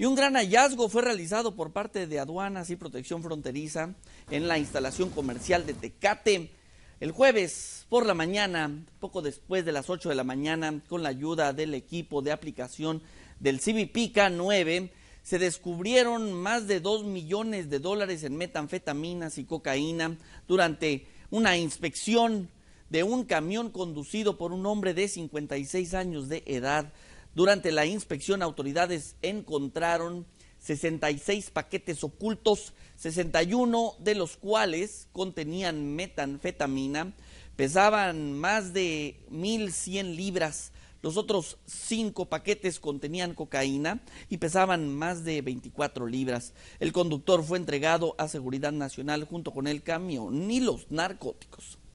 Y un gran hallazgo fue realizado por parte de aduanas y protección fronteriza en la instalación comercial de Tecate. El jueves por la mañana, poco después de las 8 de la mañana, con la ayuda del equipo de aplicación del CBPK 9, se descubrieron más de 2 millones de dólares en metanfetaminas y cocaína durante una inspección de un camión conducido por un hombre de 56 años de edad durante la inspección, autoridades encontraron 66 paquetes ocultos, 61 de los cuales contenían metanfetamina, pesaban más de 1.100 libras, los otros cinco paquetes contenían cocaína y pesaban más de 24 libras. El conductor fue entregado a Seguridad Nacional junto con el camión y los narcóticos.